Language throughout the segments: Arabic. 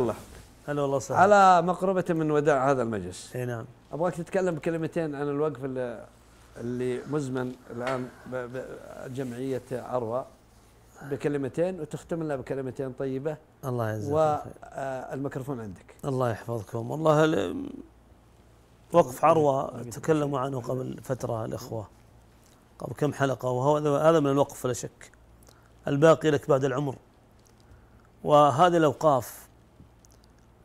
الله هلا والله صحيح. على مقربة من وداع هذا المجلس اي نعم ابغاك تتكلم بكلمتين عن الوقف اللي, مزمن الان بجمعية عروة بكلمتين وتختم لنا بكلمتين طيبة الله يعزك والميكروفون آه، عندك الله يحفظكم والله وقف عروة تكلموا عنه قبل فترة الأخوة قبل كم حلقة وهذا هذا من الوقف لا شك الباقي لك بعد العمر وهذه الأوقاف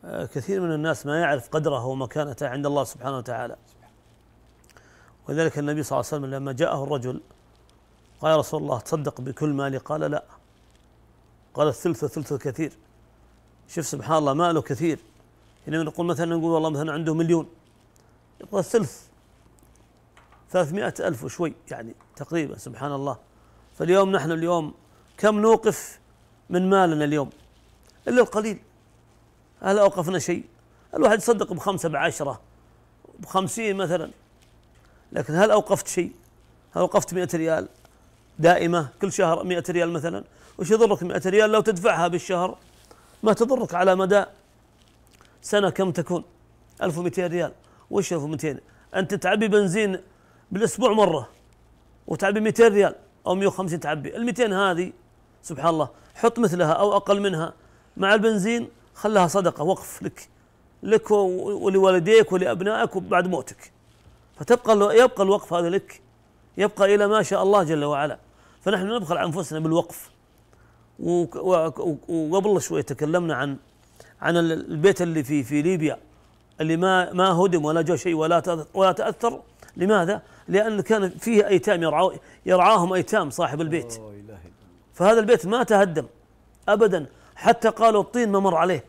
كثير من الناس ما يعرف قدره ومكانته عند الله سبحانه وتعالى ولذلك النبي صلى الله عليه وسلم لما جاءه الرجل قال يا رسول الله تصدق بكل مالي قال لا قال الثلث ثلث كثير شوف سبحان الله ماله كثير يعني نقول مثلا نقول والله مثلا عنده مليون يبغى الثلث ثلاثمائة ألف وشوي يعني تقريبا سبحان الله فاليوم نحن اليوم كم نوقف من مالنا اليوم إلا القليل هل أوقفنا شيء الواحد يصدق بخمسة بعشرة بخمسين مثلا لكن هل أوقفت شيء هل أوقفت مئة ريال دائمة كل شهر مئة ريال مثلا وش يضرك مئة ريال لو تدفعها بالشهر ما تضرك على مدى سنة كم تكون 1200 ريال وش 1200 أنت تعبي بنزين بالأسبوع مرة وتعبي 200 ريال أو 150 تعبي ال 200 هذه سبحان الله حط مثلها أو أقل منها مع البنزين خلها صدقة وقف لك لك ولوالديك ولأبنائك بعد موتك فتبقى يبقى الوقف هذا لك يبقى إلى ما شاء الله جل وعلا فنحن نبخل عن أنفسنا بالوقف وقبل شوي تكلمنا عن عن البيت اللي في في ليبيا اللي ما ما هدم ولا جاء شيء ولا ولا تأثر لماذا؟ لأن كان فيه أيتام يرعاهم أيتام صاحب البيت فهذا البيت ما تهدم أبدا حتى قالوا الطين ما مر عليه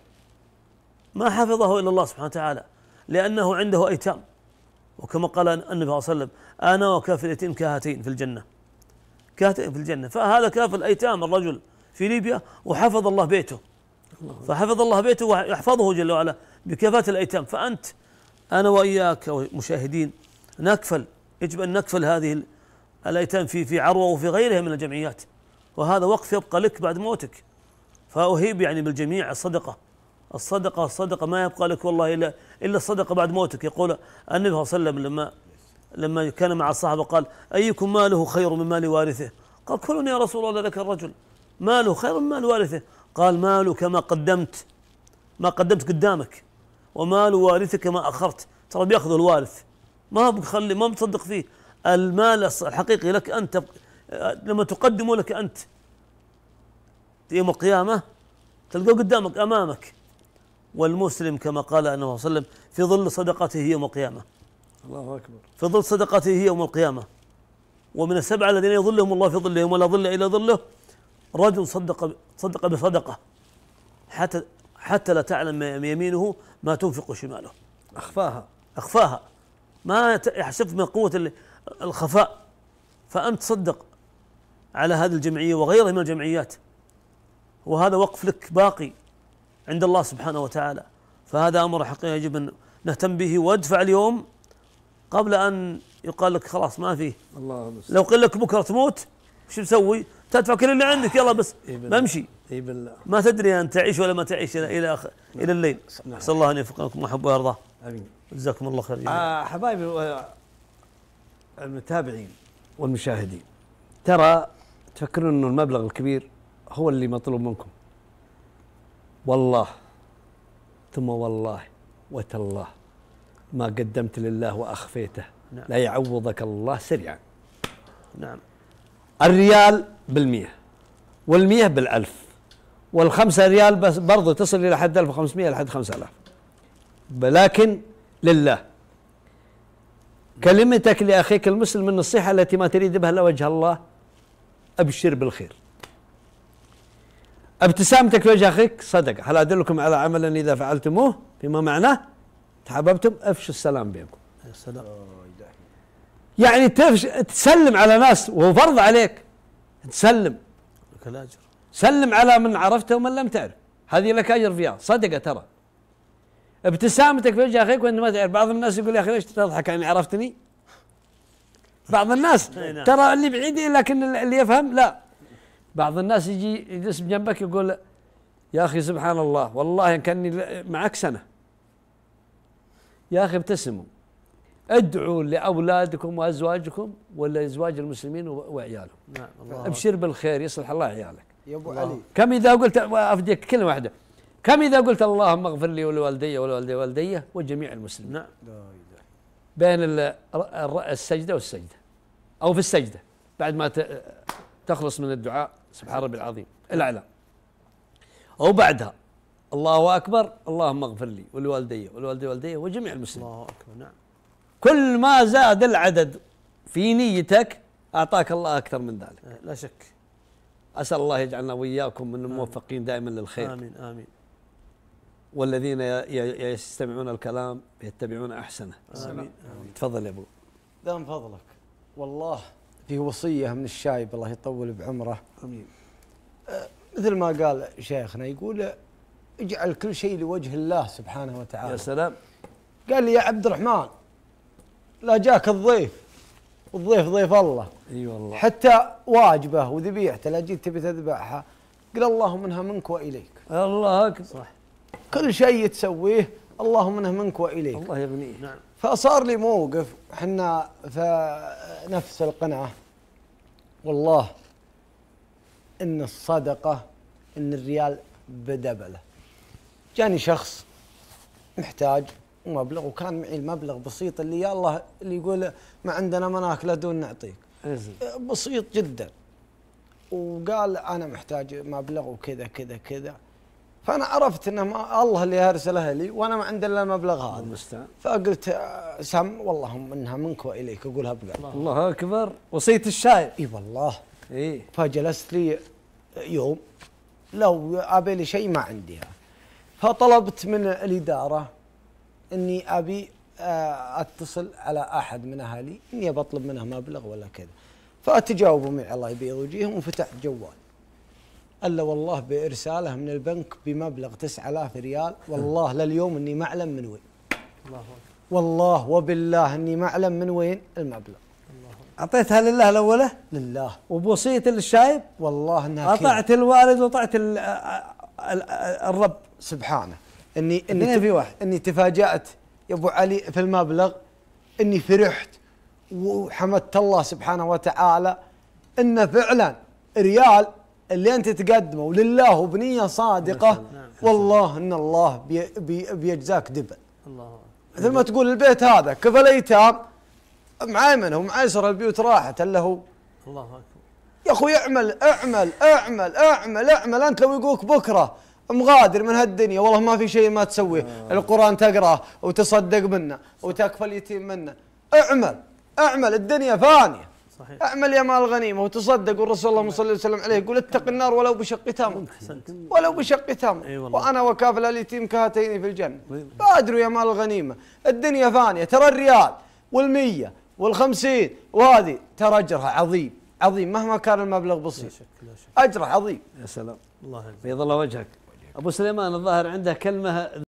ما حفظه الا الله سبحانه وتعالى لانه عنده ايتام وكما قال النبي صلى الله عليه وسلم انا وكافلتين اليتيم كهاتين في الجنه كهاتين في الجنه فهذا كافل ايتام الرجل في ليبيا وحفظ الله بيته فحفظ الله بيته ويحفظه جل وعلا بكفاة الايتام فانت انا واياك مشاهدين نكفل يجب ان نكفل هذه الايتام في في عروه وفي غيرها من الجمعيات وهذا وقف يبقى لك بعد موتك فأهيب يعني بالجميع الصدقة الصدقة الصدقة ما يبقى لك والله إلا إلا الصدقة بعد موتك يقول النبي صلى الله عليه وسلم لما لما كان مع الصحابة قال أيكم ماله خير من مال وارثه قال كلني يا رسول الله لك الرجل ماله خير من مال وارثه قال مالك ما قدمت ما قدمت قدامك ومال وارثك ما أخرت ترى بيأخذ الوارث ما بخلي ما بتصدق فيه المال الحقيقي لك أنت لما تقدمه لك أنت يوم القيامة تلقوه قدامك أمامك والمسلم كما قال النبي صلى الله عليه وسلم في ظل صدقته يوم القيامة الله أكبر في ظل صدقته يوم القيامة ومن السبعة الذين يظلهم الله في ظلهم ولا ظل إلا ظله رجل صدق صدق بصدقة حتى حتى لا تعلم يمينه ما تنفق شماله أخفاها أخفاها ما يحسب من قوة الخفاء فأنت صدق على هذه الجمعية وغيرها من الجمعيات وهذا وقف لك باقي عند الله سبحانه وتعالى فهذا امر حقيقي يجب ان نهتم به وادفع اليوم قبل ان يقال لك خلاص ما فيه الله لو قيل لك بكره تموت شو مسوي؟ تدفع كل اللي عندك يلا بس إيه بمشي اي بالله ما تدري ان تعيش ولا ما تعيش الى الى أخ... نعم. الى الليل نعم. اسال الله ان يوفقكم واحب ويرضاه امين جزاكم الله خير آه، حبايبي المتابعين والمشاهدين ترى تفكرون انه المبلغ الكبير هو اللي مطلوب منكم والله ثم والله وتالله ما قدمت لله وأخفيته نعم. لا يعوضك الله سريعا نعم الريال بالمئة والمئة بالألف والخمسة ريال بس برضه تصل إلى حد 1500 لحد 5000 لكن لله كلمتك لأخيك المسلم النصيحة التي ما تريد بها إلا وجه الله أبشر بالخير ابتسامتك في وجه أخيك صدقة هل أدلكم على عمل إذا فعلتموه فيما معناه تحاببتم افشوا السلام بينكم السلام يعني تفش تسلم على ناس وهو فرض عليك تسلم لك الأجر سلم على من عرفته ومن لم تعرف هذه لك أجر فيها صدقة ترى ابتسامتك في وجه أخيك وأنت ما تعرف بعض الناس يقول يا أخي ليش تضحك يعني عرفتني بعض الناس نعم. ترى اللي بعيدين لكن اللي يفهم لا بعض الناس يجي يجلس بجنبك يقول يا اخي سبحان الله والله كاني معك سنه يا اخي ابتسموا ادعوا لاولادكم وازواجكم ولا ازواج المسلمين وعيالهم نعم الله ابشر بالخير يصلح الله عيالك يا ابو علي كم اذا قلت افديك كلمه واحده كم اذا قلت اللهم اغفر لي ولوالدي ولوالدي والدي وجميع المسلمين نعم بين السجده والسجده او في السجده بعد ما تخلص من الدعاء سبحان ربي العظيم الأعلى أو بعدها الله أكبر اللهم اغفر لي ولوالدي ولوالدي والدي وجميع المسلمين الله أكبر نعم كل ما زاد العدد في نيتك أعطاك الله أكثر من ذلك آه، لا شك أسأل الله يجعلنا وإياكم من الموفقين دائما للخير آمين آمين والذين يستمعون الكلام يتبعون أحسنه آمين, آمين. تفضل يا أبو دام فضلك والله في وصيه من الشايب الله يطول بعمره امين أه، مثل ما قال شيخنا يقول اجعل كل شيء لوجه الله سبحانه وتعالى يا سلام قال لي يا عبد الرحمن لا جاك الضيف والضيف ضيف الله اي أيوة والله حتى واجبه وذبيحته لا جيت تبي تذبحها قل اللهم منها منك واليك الله اكبر صح كل شيء تسويه اللهم منها منك واليك الله يغنيه نعم فصار لي موقف احنا في نفس القناة والله ان الصدقة ان الريال بدبله جاني شخص محتاج مبلغ وكان معي المبلغ بسيط اللي يا الله اللي يقول ما عندنا مناكله دون نعطيك أه، بسيط جدا وقال انا محتاج مبلغ وكذا كذا كذا فانا عرفت انه ما الله اللي ارسلها لي وانا ما عندي الا المبلغ هذا المستعان فقلت سم والله انها منك واليك اقولها بقلب الله اكبر وصيه الشايب اي والله اي فجلست لي يوم لو ابي لي شيء ما عندي فطلبت من الاداره اني ابي آه، اتصل على احد من اهلي اني بطلب منه مبلغ ولا كذا فتجاوبوا معي الله يبيض وجيهم وفتحت جوال الا والله بارساله من البنك بمبلغ 9000 ريال والله لليوم اني ما اعلم من وين الله والله وبالله اني ما اعلم من وين المبلغ اعطيتها لله الاوله؟ لله وبوصيه للشايب والله انها اطعت الوالد واطعت الرب سبحانه اني اني في واحد اني تفاجات يا ابو علي في المبلغ اني فرحت وحمدت الله سبحانه وتعالى انه فعلا ريال اللي انت تقدمه لله وبنيه صادقه نعم. والله ان الله بي بي بيجزاك دبل الله مثل ما تقول البيت هذا كفى الايتام معامنه ومعايسر البيوت راحت الا هو الله اكبر يا اخوي اعمل اعمل اعمل اعمل اعمل انت لو يقولك بكره مغادر من هالدنيا والله ما في شيء ما تسويه آه. القران تقراه وتصدق منه وتكفى اليتيم منه اعمل اعمل الدنيا فانيه صحيح اعمل يا مال الغنيمه وتصدق والرسول الله عليه وسلم عليه يقول اتق النار ولو بشق تمر ولو بشق تمر أيوة وانا وكافل اليتيم كهاتين في الجنه بادروا يا مال الغنيمه الدنيا فانيه ترى الريال وال100 وال50 وهذه ترى اجرها عظيم عظيم مهما كان المبلغ بسيط اجره عظيم يا سلام الله بيض الله وجهك ابو سليمان الظاهر عنده كلمه